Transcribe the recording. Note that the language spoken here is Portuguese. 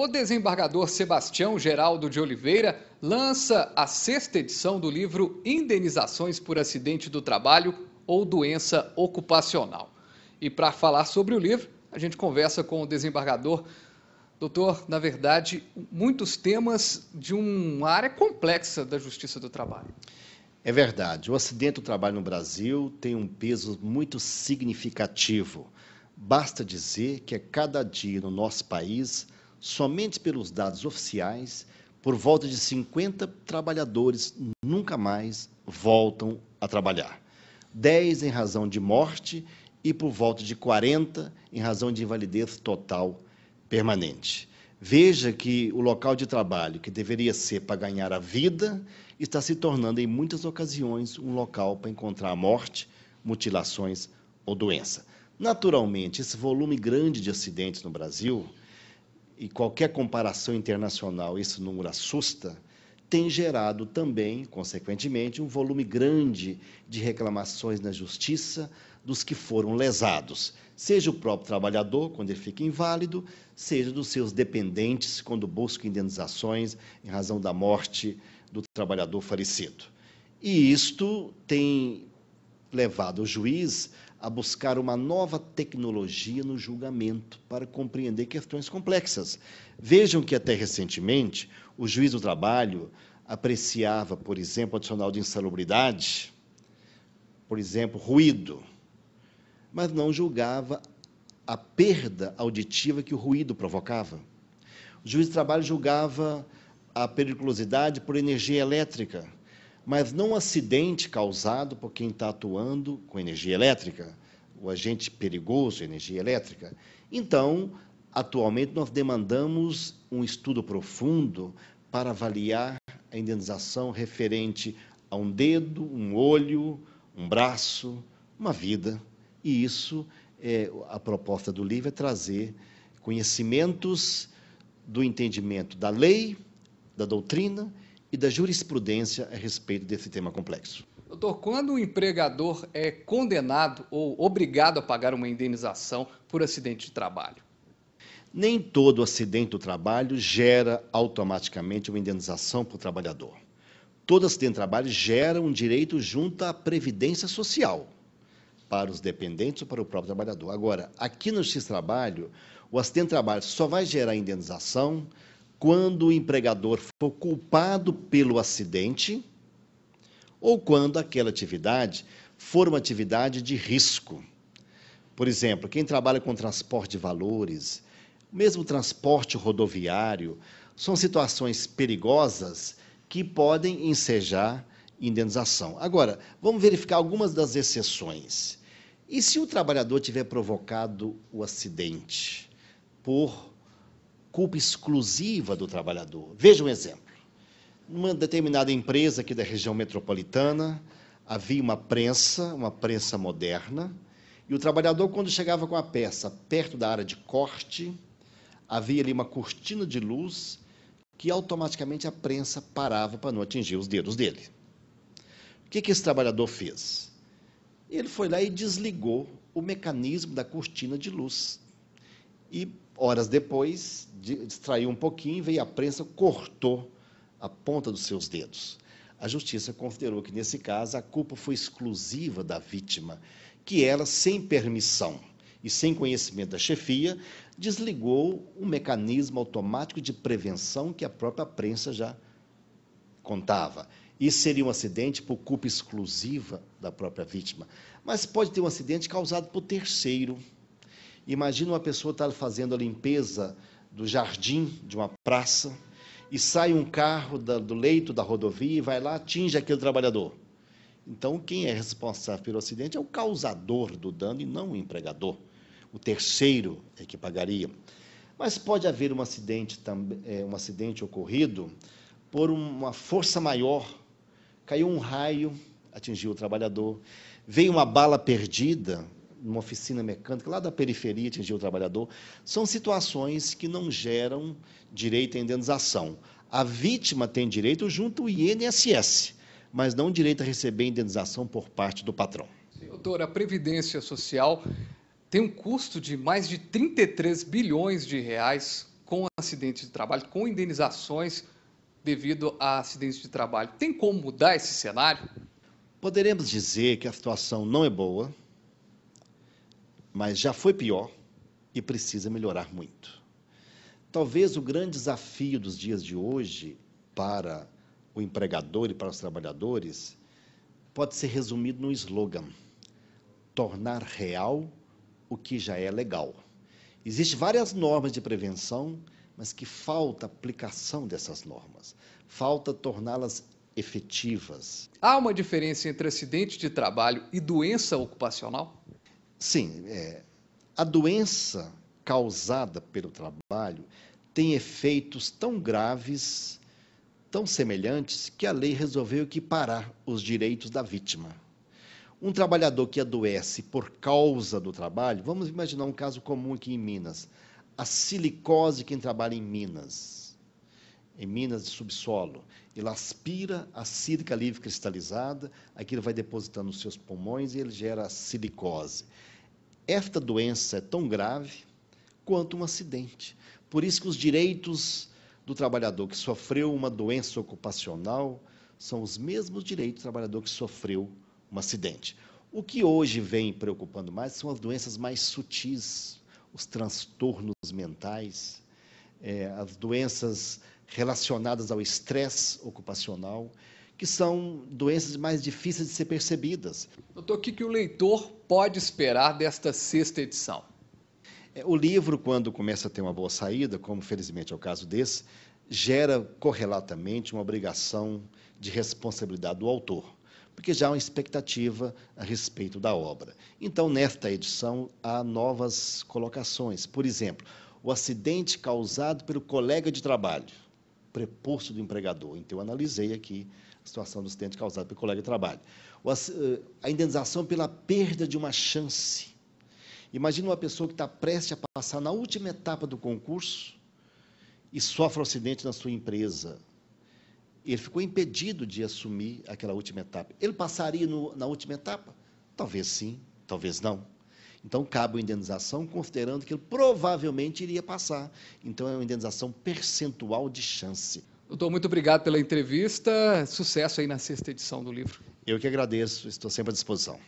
O desembargador Sebastião Geraldo de Oliveira lança a sexta edição do livro Indenizações por Acidente do Trabalho ou Doença Ocupacional. E para falar sobre o livro, a gente conversa com o desembargador. Doutor, na verdade, muitos temas de uma área complexa da justiça do trabalho. É verdade. O acidente do trabalho no Brasil tem um peso muito significativo. Basta dizer que a é cada dia no nosso país somente pelos dados oficiais, por volta de 50 trabalhadores nunca mais voltam a trabalhar. 10 em razão de morte e por volta de 40 em razão de invalidez total permanente. Veja que o local de trabalho, que deveria ser para ganhar a vida, está se tornando, em muitas ocasiões, um local para encontrar a morte, mutilações ou doença. Naturalmente, esse volume grande de acidentes no Brasil e qualquer comparação internacional, esse número assusta, tem gerado também, consequentemente, um volume grande de reclamações na justiça dos que foram lesados, seja o próprio trabalhador, quando ele fica inválido, seja dos seus dependentes, quando buscam indenizações em razão da morte do trabalhador falecido. E isto tem levado o juiz a buscar uma nova tecnologia no julgamento para compreender questões complexas. Vejam que até recentemente o juiz do trabalho apreciava, por exemplo, adicional de insalubridade, por exemplo, ruído, mas não julgava a perda auditiva que o ruído provocava. O juiz do trabalho julgava a periculosidade por energia elétrica, mas não um acidente causado por quem está atuando com energia elétrica, o agente perigoso, energia elétrica. Então, atualmente, nós demandamos um estudo profundo para avaliar a indenização referente a um dedo, um olho, um braço, uma vida. E isso, é, a proposta do livro é trazer conhecimentos do entendimento da lei, da doutrina e da jurisprudência a respeito desse tema complexo. Doutor, quando o empregador é condenado ou obrigado a pagar uma indenização por acidente de trabalho? Nem todo acidente do trabalho gera automaticamente uma indenização para o trabalhador. Todo acidente de trabalho gera um direito junto à previdência social, para os dependentes ou para o próprio trabalhador. Agora, aqui no X Trabalho, o acidente de trabalho só vai gerar indenização quando o empregador for culpado pelo acidente ou quando aquela atividade for uma atividade de risco. Por exemplo, quem trabalha com transporte de valores, mesmo transporte rodoviário, são situações perigosas que podem ensejar indenização. Agora, vamos verificar algumas das exceções. E se o trabalhador tiver provocado o acidente por culpa exclusiva do trabalhador. Veja um exemplo. Numa determinada empresa aqui da região metropolitana, havia uma prensa, uma prensa moderna, e o trabalhador, quando chegava com a peça perto da área de corte, havia ali uma cortina de luz que automaticamente a prensa parava para não atingir os dedos dele. O que, que esse trabalhador fez? Ele foi lá e desligou o mecanismo da cortina de luz e Horas depois, distraiu um pouquinho, veio a prensa, cortou a ponta dos seus dedos. A justiça considerou que, nesse caso, a culpa foi exclusiva da vítima, que ela, sem permissão e sem conhecimento da chefia, desligou um mecanismo automático de prevenção que a própria prensa já contava. Isso seria um acidente por culpa exclusiva da própria vítima, mas pode ter um acidente causado por terceiro Imagina uma pessoa estar tá fazendo a limpeza do jardim de uma praça e sai um carro do leito da rodovia e vai lá, atinge aquele trabalhador. Então, quem é responsável pelo acidente é o causador do dano e não o empregador. O terceiro é que pagaria. Mas pode haver um acidente, é, um acidente ocorrido por uma força maior. Caiu um raio, atingiu o trabalhador. Veio uma bala perdida, numa oficina mecânica, lá da periferia atingir o trabalhador, são situações que não geram direito à indenização. A vítima tem direito junto ao INSS, mas não direito a receber indenização por parte do patrão. Doutor, a Previdência Social tem um custo de mais de 33 bilhões de reais com acidentes de trabalho, com indenizações devido a acidentes de trabalho. Tem como mudar esse cenário? Poderemos dizer que a situação não é boa, mas já foi pior e precisa melhorar muito. Talvez o grande desafio dos dias de hoje para o empregador e para os trabalhadores pode ser resumido no slogan: tornar real o que já é legal. Existem várias normas de prevenção, mas que falta aplicação dessas normas, falta torná-las efetivas. Há uma diferença entre acidente de trabalho e doença ocupacional? Sim, é, a doença causada pelo trabalho tem efeitos tão graves, tão semelhantes, que a lei resolveu equiparar os direitos da vítima. Um trabalhador que adoece por causa do trabalho, vamos imaginar um caso comum aqui em Minas, a silicose quem trabalha em Minas em minas de subsolo, ele aspira a sílica livre cristalizada, aquilo vai depositando nos seus pulmões e ele gera silicose. Esta doença é tão grave quanto um acidente. Por isso que os direitos do trabalhador que sofreu uma doença ocupacional são os mesmos direitos do trabalhador que sofreu um acidente. O que hoje vem preocupando mais são as doenças mais sutis, os transtornos mentais, é, as doenças relacionadas ao estresse ocupacional, que são doenças mais difíceis de ser percebidas. Doutor, o que, que o leitor pode esperar desta sexta edição? É, o livro, quando começa a ter uma boa saída, como felizmente é o caso desse, gera correlatamente uma obrigação de responsabilidade do autor, porque já há uma expectativa a respeito da obra. Então, nesta edição, há novas colocações. Por exemplo, o acidente causado pelo colega de trabalho, preposto do empregador. Então, eu analisei aqui a situação do acidente causado pelo colega de trabalho. Eh, a indenização pela perda de uma chance. Imagina uma pessoa que está prestes a passar na última etapa do concurso e sofre um acidente na sua empresa. Ele ficou impedido de assumir aquela última etapa. Ele passaria no, na última etapa? Talvez sim, talvez não. Então, cabe uma indenização considerando que ele provavelmente iria passar. Então, é uma indenização percentual de chance. Doutor, muito obrigado pela entrevista. Sucesso aí na sexta edição do livro. Eu que agradeço, estou sempre à disposição.